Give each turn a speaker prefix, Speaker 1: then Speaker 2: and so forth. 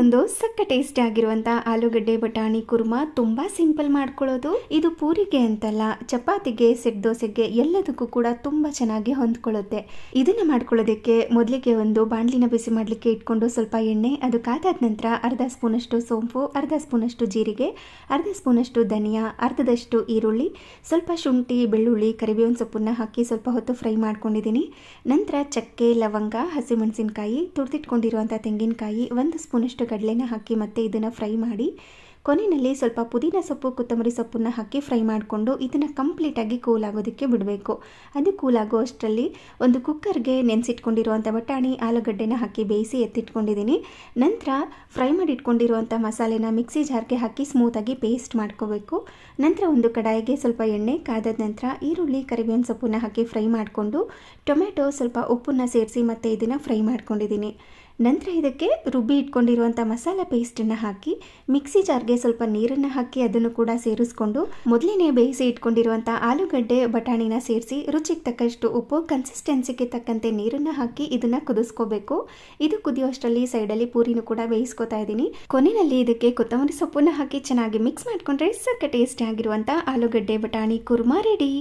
Speaker 1: ಒಂದು ಸಕ್ಕ ಟೇಸ್ಟ್ ಆಗಿರುವಂಥ ಆಲೂಗಡ್ಡೆ ಬಟಾಣಿ ಕುರ್ಮ ತುಂಬಾ ಸಿಂಪಲ್ ಮಾಡ್ಕೊಳ್ಳೋದು ಇದು ಪೂರಿಗೆ ಅಂತಲ್ಲ ಚಪಾತಿಗೆ ಸೆಟ್ ದೋಸೆಗೆ ಎಲ್ಲದಕ್ಕೂ ಕೂಡ ತುಂಬಾ ಚೆನ್ನಾಗಿ ಹೊಂದ್ಕೊಳ್ಳುತ್ತೆ ಇದನ್ನ ಮಾಡ್ಕೊಳ್ಳೋದಕ್ಕೆ ಮೊದಲಿಗೆ ಒಂದು ಬಾಣಲಿನ ಬಿಸಿ ಮಾಡಲಿಕ್ಕೆ ಇಟ್ಕೊಂಡು ಸ್ವಲ್ಪ ಎಣ್ಣೆ ಅದು ಕಾದಾದ ನಂತರ ಅರ್ಧ ಸ್ಪೂನಷ್ಟು ಸೋಂಪು ಅರ್ಧ ಸ್ಪೂನಷ್ಟು ಜೀರಿಗೆ ಅರ್ಧ ಸ್ಪೂನಷ್ಟು ಧನಿಯಾ ಅರ್ಧದಷ್ಟು ಈರುಳ್ಳಿ ಸ್ವಲ್ಪ ಶುಂಠಿ ಬೆಳ್ಳುಳ್ಳಿ ಕರಿಬೇವಿನ ಸೊಪ್ಪನ್ನ ಹಾಕಿ ಸ್ವಲ್ಪ ಹೊತ್ತು ಫ್ರೈ ಮಾಡ್ಕೊಂಡಿದ್ದೀನಿ ನಂತರ ಚಕ್ಕೆ ಲವಂಗ ಹಸಿಮೆಣಸಿನಕಾಯಿ ತುರಿದಿಟ್ಕೊಂಡಿರುವಂಥ ತೆಂಗಿನಕಾಯಿ ಒಂದು ಅಷ್ಟು ಕಡಲೆನ ಹಾಕಿ ಮತ್ತೆ ಇದನ್ನು ಫ್ರೈ ಮಾಡಿ ಕೊನೆಯಲ್ಲಿ ಸ್ವಲ್ಪ ಪುದೀನ ಸೊಪ್ಪು ಕೊತ್ತಂಬರಿ ಸೊಪ್ಪನ್ನು ಹಾಕಿ ಫ್ರೈ ಮಾಡಿಕೊಂಡು ಇದನ್ನು ಕಂಪ್ಲೀಟಾಗಿ ಕೂಲ್ ಆಗೋದಕ್ಕೆ ಬಿಡಬೇಕು ಅದು ಕೂಲ್ ಅಷ್ಟರಲ್ಲಿ ಒಂದು ಕುಕ್ಕರ್ಗೆ ನೆನೆಸಿಟ್ಕೊಂಡಿರುವಂಥ ಬಟಾಣಿ ಆಲೂಗಡ್ಡೆನ ಹಾಕಿ ಬೇಯಿಸಿ ಎತ್ತಿಟ್ಕೊಂಡಿದ್ದೀನಿ ನಂತರ ಫ್ರೈ ಮಾಡಿಟ್ಕೊಂಡಿರುವಂಥ ಮಸಾಲೆನ ಮಿಕ್ಸಿ ಜಾರ್ಗೆ ಹಾಕಿ ಸ್ಮೂತಾಗಿ ಪೇಸ್ಟ್ ಮಾಡ್ಕೋಬೇಕು ನಂತರ ಒಂದು ಕಡಾಯಿಗೆ ಸ್ವಲ್ಪ ಎಣ್ಣೆ ಕಾದದ ನಂತರ ಈರುಳ್ಳಿ ಕರಿಬೇವಿನ ಸೊಪ್ಪನ್ನು ಹಾಕಿ ಫ್ರೈ ಮಾಡಿಕೊಂಡು ಟೊಮೆಟೊ ಸ್ವಲ್ಪ ಉಪ್ಪನ್ನು ಸೇರಿಸಿ ಮತ್ತೆ ಇದನ್ನು ಫ್ರೈ ಮಾಡ್ಕೊಂಡಿದ್ದೀನಿ ನಂತರ ಇದಕ್ಕೆ ರುಬ್ಬಿ ಇಟ್ಕೊಂಡಿರುವಂಥ ಮಸಾಲೆ ಪೇಸ್ಟನ್ನು ಹಾಕಿ ಮಿಕ್ಸಿ ಜಾರ್ಗೆ ಸ್ವಲ್ಪ ನೀರನ್ನು ಹಾಕಿ ಅದನ್ನು ಕೂಡ ಸೇರಿಸ್ಕೊಂಡು ಮೊದಲನೇ ಬೇಯಿಸಿ ಇಟ್ಕೊಂಡಿರುವಂಥ ಆಲೂಗಡ್ಡೆ ಬಟಾಣಿನ ಸೇರಿಸಿ ರುಚಿಗೆ ತಕ್ಕಷ್ಟು ಉಪ್ಪು ಕನ್ಸಿಸ್ಟೆನ್ಸಿಗೆ ತಕ್ಕಂತೆ ನೀರನ್ನು ಹಾಕಿ ಇದನ್ನು ಕುದಿಸ್ಕೋಬೇಕು ಇದು ಕುದಿಯೋಷ್ಟರಲ್ಲಿ ಸೈಡಲ್ಲಿ ಪೂರಿನೂ ಕೂಡ ಬೇಯಿಸ್ಕೊತಾ ಇದ್ದೀನಿ ಕೊನೆಯಲ್ಲಿ ಇದಕ್ಕೆ ಕೊತ್ತಂಬರಿ ಸೊಪ್ಪನ್ನು ಹಾಕಿ ಚೆನ್ನಾಗಿ ಮಿಕ್ಸ್ ಮಾಡಿಕೊಂಡ್ರೆ ಸಕ್ಕ ಟೇಸ್ಟಿ ಆಗಿರುವಂಥ ಆಲೂಗಡ್ಡೆ ಬಟಾಣಿ ಕುರ್ಮಾ ರೆಡಿ